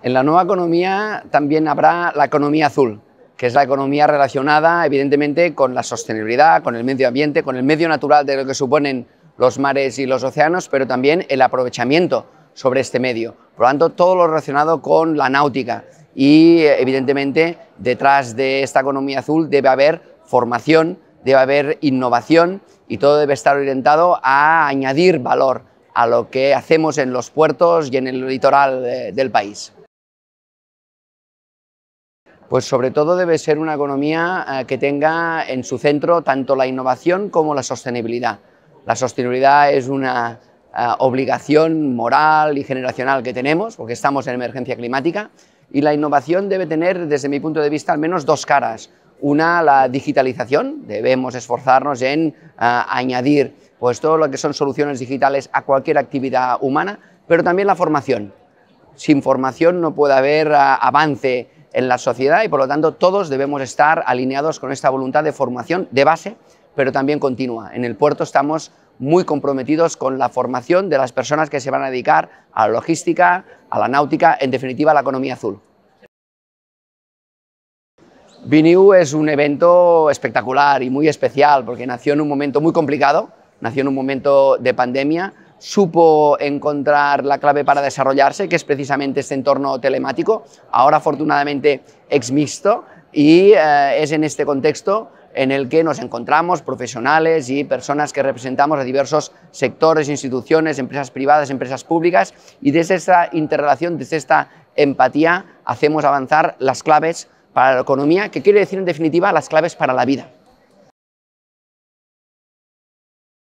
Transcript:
En la nueva economía también habrá la economía azul, que es la economía relacionada evidentemente con la sostenibilidad, con el medio ambiente, con el medio natural de lo que suponen los mares y los océanos, pero también el aprovechamiento sobre este medio. Por lo tanto, todo lo relacionado con la náutica. Y evidentemente, detrás de esta economía azul debe haber formación, debe haber innovación y todo debe estar orientado a añadir valor a lo que hacemos en los puertos y en el litoral eh, del país. Pues sobre todo debe ser una economía eh, que tenga en su centro tanto la innovación como la sostenibilidad. La sostenibilidad es una eh, obligación moral y generacional que tenemos, porque estamos en emergencia climática, y la innovación debe tener, desde mi punto de vista, al menos dos caras. Una, la digitalización, debemos esforzarnos en eh, añadir pues, todo lo que son soluciones digitales a cualquier actividad humana, pero también la formación. Sin formación no puede haber avance en la sociedad y por lo tanto todos debemos estar alineados con esta voluntad de formación de base, pero también continua. En el puerto estamos muy comprometidos con la formación de las personas que se van a dedicar a la logística, a la náutica, en definitiva a la economía azul. Biniu es un evento espectacular y muy especial porque nació en un momento muy complicado, nació en un momento de pandemia, supo encontrar la clave para desarrollarse, que es precisamente este entorno telemático, ahora afortunadamente ex mixto, y eh, es en este contexto en el que nos encontramos profesionales y personas que representamos a diversos sectores, instituciones, empresas privadas, empresas públicas, y desde esta interrelación, desde esta empatía, hacemos avanzar las claves para la economía, que quiere decir en definitiva las claves para la vida.